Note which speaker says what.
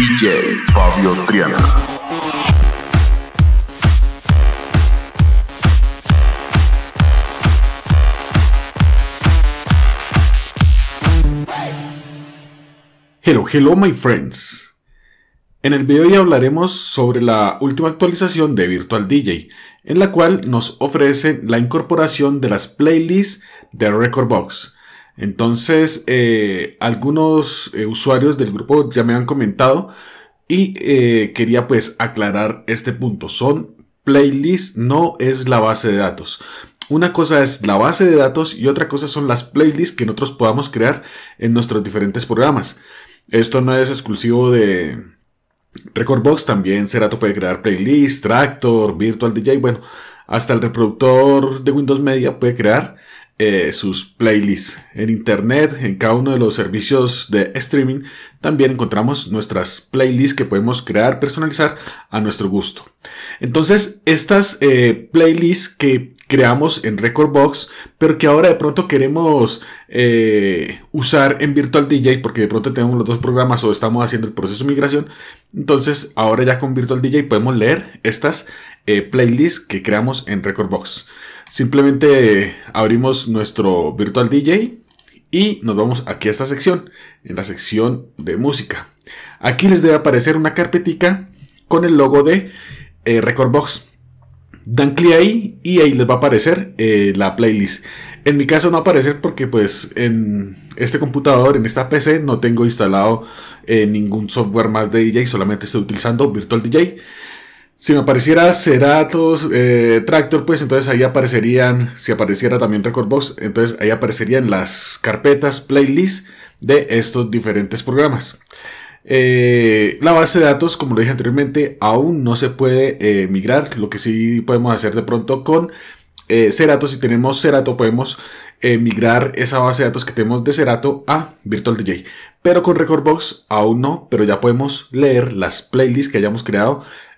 Speaker 1: DJ Fabio Triana. Hello, hello my friends. En el video hoy hablaremos sobre la última actualización de Virtual DJ, en la cual nos ofrece la incorporación de las playlists de Recordbox, entonces, eh, algunos eh, usuarios del grupo ya me han comentado y eh, quería pues aclarar este punto. Son playlists, no es la base de datos. Una cosa es la base de datos y otra cosa son las playlists que nosotros podamos crear en nuestros diferentes programas. Esto no es exclusivo de Recordbox, también Serato puede crear playlists, Tractor, Virtual DJ, bueno, hasta el reproductor de Windows Media puede crear eh, sus playlists. En internet, en cada uno de los servicios de streaming, también encontramos nuestras playlists que podemos crear, personalizar a nuestro gusto. Entonces, estas eh, playlists que creamos en Recordbox, pero que ahora de pronto queremos eh, usar en Virtual DJ, porque de pronto tenemos los dos programas o estamos haciendo el proceso de migración. Entonces, ahora ya con Virtual DJ podemos leer estas playlists que creamos en Recordbox. Simplemente abrimos nuestro Virtual DJ y nos vamos aquí a esta sección, en la sección de música. Aquí les debe aparecer una carpetica con el logo de eh, Recordbox. Dan clic ahí y ahí les va a aparecer eh, la playlist. En mi caso no aparece porque pues en este computador, en esta PC, no tengo instalado eh, ningún software más de DJ, solamente estoy utilizando Virtual DJ. Si me apareciera Ceratos, eh, Tractor, pues entonces ahí aparecerían, si apareciera también Recordbox, entonces ahí aparecerían las carpetas, playlists de estos diferentes programas. Eh, la base de datos, como lo dije anteriormente, aún no se puede eh, migrar. Lo que sí podemos hacer de pronto con Cerato, si tenemos Cerato, podemos migrar esa base de datos que tenemos de Cerato a Virtual DJ. Pero con Recordbox aún no, pero ya podemos leer las playlists que hayamos creado